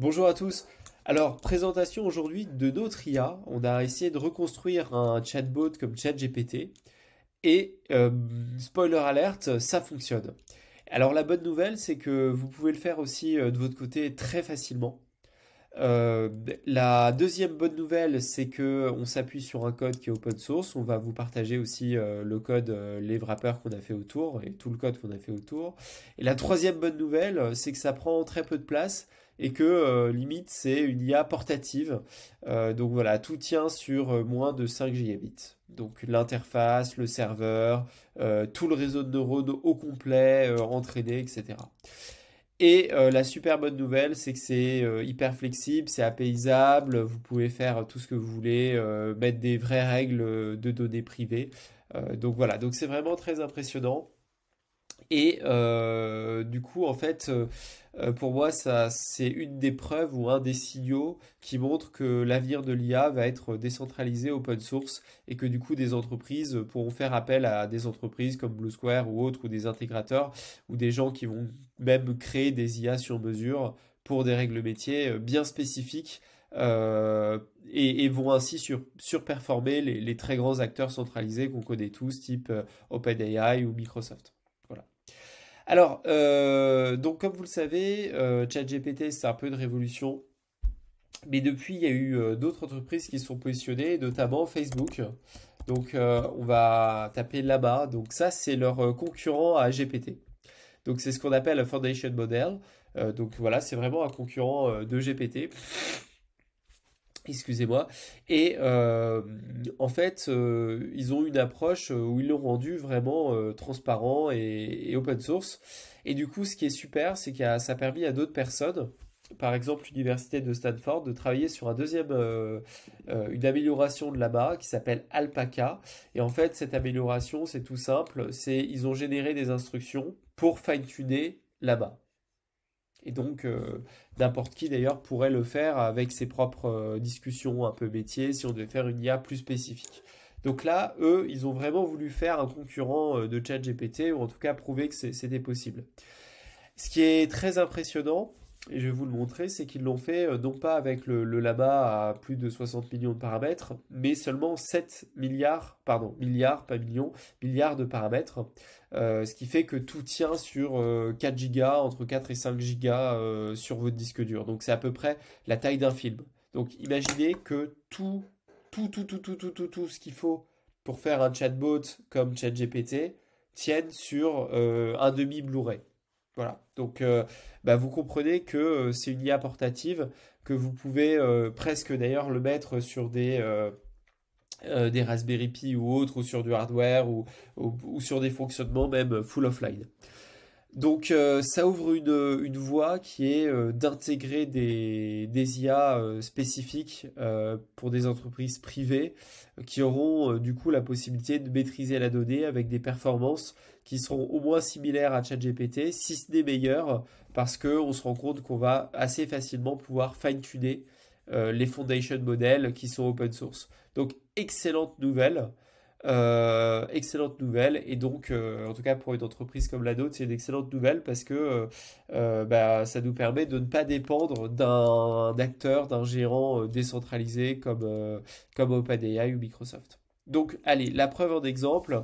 Bonjour à tous. Alors, présentation aujourd'hui de notre IA. On a essayé de reconstruire un chatbot comme ChatGPT. Et euh, spoiler alert, ça fonctionne. Alors la bonne nouvelle, c'est que vous pouvez le faire aussi euh, de votre côté très facilement. Euh, la deuxième bonne nouvelle, c'est que on s'appuie sur un code qui est open source. On va vous partager aussi le code, les wrappers qu'on a fait autour et tout le code qu'on a fait autour. Et la troisième bonne nouvelle, c'est que ça prend très peu de place et que euh, limite c'est une IA portative. Euh, donc voilà, tout tient sur euh, moins de 5 gigabits. Donc l'interface, le serveur, tout le réseau de neurones au complet, entraîné, etc. Et la super bonne nouvelle, c'est que c'est hyper flexible, c'est apaisable, vous pouvez faire tout ce que vous voulez, mettre des vraies règles de données privées. donc voilà, donc c'est vraiment très impressionnant. Et euh, du coup, en fait, euh, euh, pour moi, ça, c'est une des preuves ou un des signaux qui montre que l'avenir de l'IA va être décentralisé, open source, et que du coup, des entreprises pourront faire appel à des entreprises comme Blue Square ou autres, ou des intégrateurs, ou des gens qui vont même créer des IA sur mesure pour des règles métiers bien spécifiques. et, vont ainsi surperformer les, très grands acteurs centralisés qu'on connaît tous, type OpenAI ou Microsoft. Alors, euh, donc comme vous le savez, euh, ChatGPT, c'est un peu une révolution. Mais depuis, il y a eu euh, d'autres entreprises qui sont positionnées, notamment Facebook. Donc, on va taper là-bas. Donc, ça, c'est leur concurrent à GPT. Donc, c'est ce qu'on appelle un foundation model. donc, voilà, c'est vraiment un concurrent de GPT. Excusez-moi. Et euh, en fait, euh, ils ont une approche euh, où ils l'ont rendu vraiment transparent et, open source. Et du coup, ce qui est super, c'est que ça a permis à d'autres personnes, par exemple l'université de Stanford, de travailler sur un deuxième, une amélioration de l'AMA qui s'appelle Alpaca. Et en fait, cette amélioration, c'est tout simple. C'est ils ont généré des instructions pour fine-tuner bas et donc, euh, n'importe qui d'ailleurs pourrait le faire avec ses propres euh, discussions un peu métiers si on devait faire une IA plus spécifique. Donc là, eux, ils ont vraiment voulu faire un concurrent euh, de ChatGPT ou en tout cas prouver que c'était possible. Ce qui est très impressionnant, et je vais vous le montrer, c'est qu'ils l'ont fait euh, non pas avec le, lama à plus de 60 millions de paramètres, mais seulement 7 milliards, pardon, milliards, pas millions, milliards de paramètres, euh, ce qui fait que tout tient sur 4 euh, gigas, entre 4 et 5 gigas sur votre disque dur. Donc c'est à peu près la taille d'un film. Donc imaginez que tout, tout, tout, tout, tout, tout, tout, tout ce qu'il faut pour faire un chatbot comme ChatGPT tienne sur un demi Blu-ray. Voilà, donc euh, bah, vous comprenez que euh, c'est une IA portative, que vous pouvez euh, presque d'ailleurs le mettre sur des, Raspberry Pi ou autre, ou sur du hardware, ou sur des fonctionnements même full offline. Donc euh, ça ouvre une, voie qui est euh, d'intégrer des, IA euh, spécifiques pour des entreprises privées qui auront du coup la possibilité de maîtriser la donnée avec des performances qui seront au moins similaires à ChatGPT, si ce n'est meilleures, parce qu'on se rend compte qu'on va assez facilement pouvoir fine-tuner les foundation models qui sont open source. Donc excellente nouvelle. Euh, excellente nouvelle. Et donc, euh, en tout cas pour une entreprise comme la nôtre, c'est une excellente nouvelle parce que euh, bah, ça nous permet de ne pas dépendre d'un acteur, d'un gérant décentralisé comme, comme OpenAI ou Microsoft. Donc, allez, la preuve en exemple.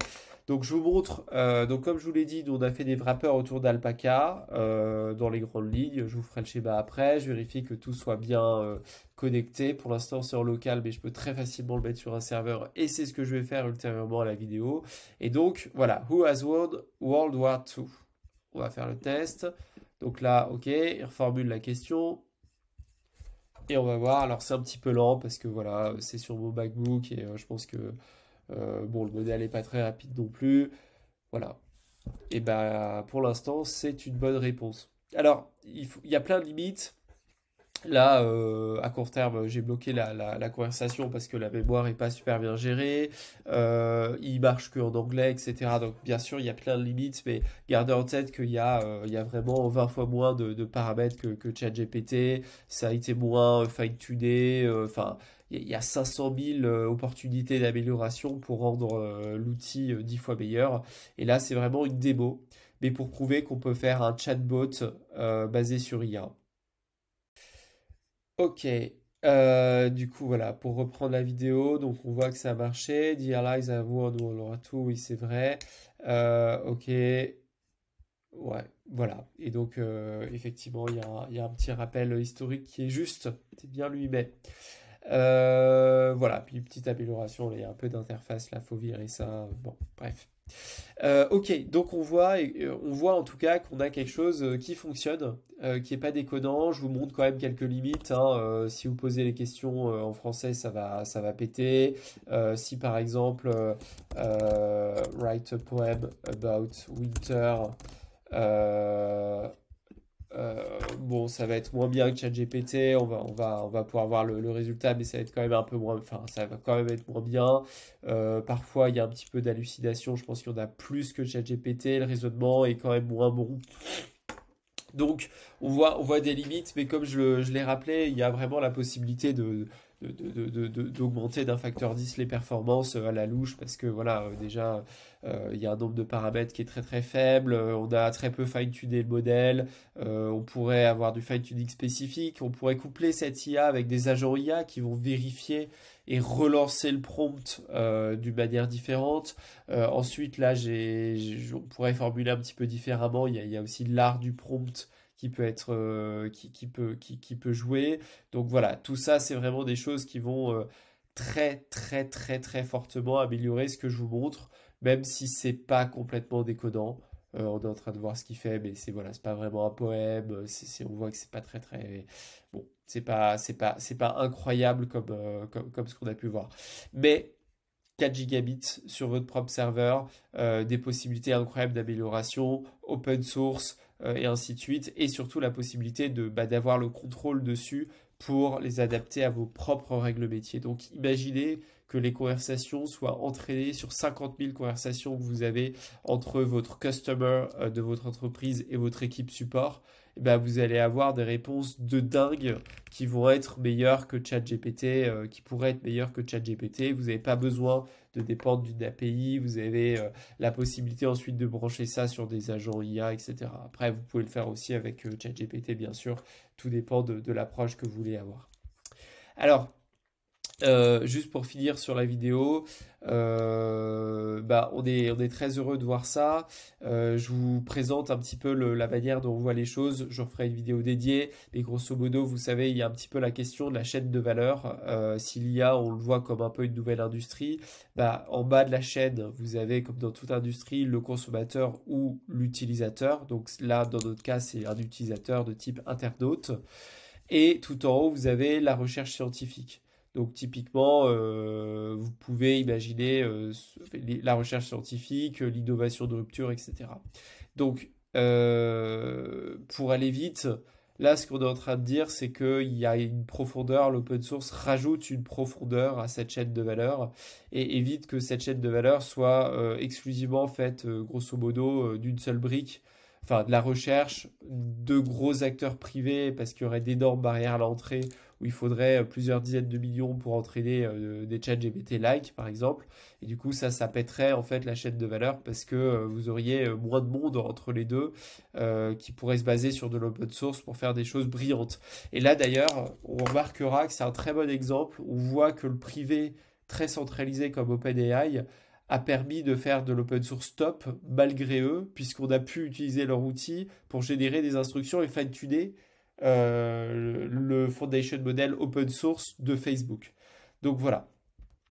Donc je vous montre, euh, donc comme je vous l'ai dit, on a fait des wrappers autour d'Alpaca euh, dans les grandes lignes. Je vous ferai le schéma après, je vérifie que tout soit bien euh, connecté. Pour l'instant c'est en local, mais je peux très facilement le mettre sur un serveur et c'est ce que je vais faire ultérieurement à la vidéo. Et donc voilà, Who has World War II On va faire le test. Donc là, ok, il reformule la question. Et on va voir, alors c'est un petit peu lent parce que voilà, c'est sur mon MacBook et je pense que euh, bon, le modèle n'est pas très rapide non plus. Voilà. Et bien, bah, pour l'instant, c'est une bonne réponse. Alors, il y a plein de limites. Là, euh, à court terme, j'ai bloqué la, conversation parce que la mémoire n'est pas super bien gérée. Il euh, il marche qu'en anglais, etc. Donc, bien sûr, il y a plein de limites, mais gardez en tête qu'il y, a, euh, vraiment 20 fois moins de, paramètres que, que ChatGPT. Ça a été moins fine-tuné. Enfin, il y a 500 000 opportunités d'amélioration pour rendre l'outil 10 fois meilleur. Et là, c'est vraiment une démo, mais pour prouver qu'on peut faire un chatbot basé sur IA. Ok. Euh, du coup, voilà, pour reprendre la vidéo, donc on voit que ça a marché. Dear Lies, vous on aura tout, oui, c'est vrai. Euh, ok. Ouais, voilà. Et donc, euh, effectivement, il y, a un petit rappel historique qui est juste. C'est bien lui, mais. voilà, puis petite amélioration, il y a un peu d'interface, là, faut virer ça. Bon, bref. Euh, ok, donc on voit, euh, on voit en tout cas qu'on a quelque chose euh, qui fonctionne, qui n'est pas déconnant. Je vous montre quand même quelques limites. Hein, si vous posez les questions en français, ça va, ça va péter. si par exemple, write a poem about winter. Euh, bon, ça va être moins bien que ChatGPT, on va, on va, on va pouvoir voir le, résultat, mais ça va être quand même un peu moins, enfin, ça va quand même être moins bien. Euh, parfois, il y a un petit peu d'hallucination, je pense qu'il y en a plus que ChatGPT, le raisonnement est quand même moins bon. Donc, on voit, on voit des limites, mais comme je l'ai rappelé, il y a vraiment la possibilité de, d'augmenter d'un facteur 10 les performances euh, à la louche parce que voilà euh, déjà euh, il y a un nombre de paramètres qui est très très faible, on a très peu fine-tuné le modèle, on pourrait avoir du fine-tuning spécifique, on pourrait coupler cette IA avec des agents IA qui vont vérifier et relancer le prompt d'une manière différente. ensuite, là, j'ai on pourrait formuler un petit peu différemment. Il y a, il y a aussi l'art du prompt qui peut être euh, qui, qui, peut qui, qui, peut jouer. Donc voilà, tout ça c'est vraiment des choses qui vont euh, très très très très fortement améliorer ce que je vous montre, même si c'est pas complètement décodant euh, on est en train de voir ce qu'il fait, mais c'est voilà, c'est pas vraiment un poème. C'est, on voit que c'est pas très très bon. C'est pas c'est pas c'est pas incroyable comme comme, comme ce qu'on a pu voir. Mais 4 gigabits sur votre propre serveur, des possibilités incroyables d'amélioration, open source, euh, et ainsi de suite, et surtout la possibilité de bah, d'avoir le contrôle dessus pour les adapter à vos propres règles métiers. Donc imaginez que les conversations soient entraînées sur 50 000 conversations que vous avez entre votre customer euh, de votre entreprise et votre équipe support. Bah, vous allez avoir des réponses de dingue qui vont être meilleures que ChatGPT, euh, qui pourraient être meilleures que ChatGPT. Vous n'avez pas besoin de dépendre d'une API, vous avez euh, la possibilité ensuite de brancher ça sur des agents IA, etc. Après, vous pouvez le faire aussi avec euh, ChatGPT, bien sûr. Tout dépend de l'approche que vous voulez avoir. Alors, euh, juste pour finir sur la vidéo, euh, bah, on, est, très heureux de voir ça. Euh, je vous présente un petit peu la manière dont on voit les choses. Je ferai une vidéo dédiée. Mais grosso modo, vous savez, il y a un petit peu la question de la chaîne de valeur. S'il y a, on le voit comme un peu une nouvelle industrie, bah, en bas de la chaîne, vous avez, comme dans toute industrie, le consommateur ou l'utilisateur. Donc là, dans notre cas, c'est un utilisateur de type internaute. Et tout en haut, vous avez la recherche scientifique. Donc typiquement, euh, vous pouvez imaginer euh, la recherche scientifique, euh, l'innovation de rupture, etc. Donc pour aller vite, là ce qu'on est en train de dire, c'est qu'il y a une profondeur, l'open source rajoute une profondeur à cette chaîne de valeur et évite que cette chaîne de valeur soit exclusivement faite grosso modo d'une seule brique enfin de la recherche, de gros acteurs privés, parce qu'il y aurait d'énormes barrières à l'entrée, où il faudrait euh, plusieurs dizaines de millions pour entraîner euh, des chats gbt like par exemple. Et du coup, ça, ça pèterait en fait la chaîne de valeur, parce que euh, vous auriez moins de monde entre les deux, qui pourrait se baser sur de l'open source pour faire des choses brillantes. Et là, d'ailleurs, on remarquera que c'est un très bon exemple, on voit que le privé très centralisé comme OpenAI a permis de faire de l'open source top malgré eux, puisqu'on a pu utiliser leur outil pour générer des instructions et fine-tuner euh, le foundation model open source de Facebook. Donc voilà.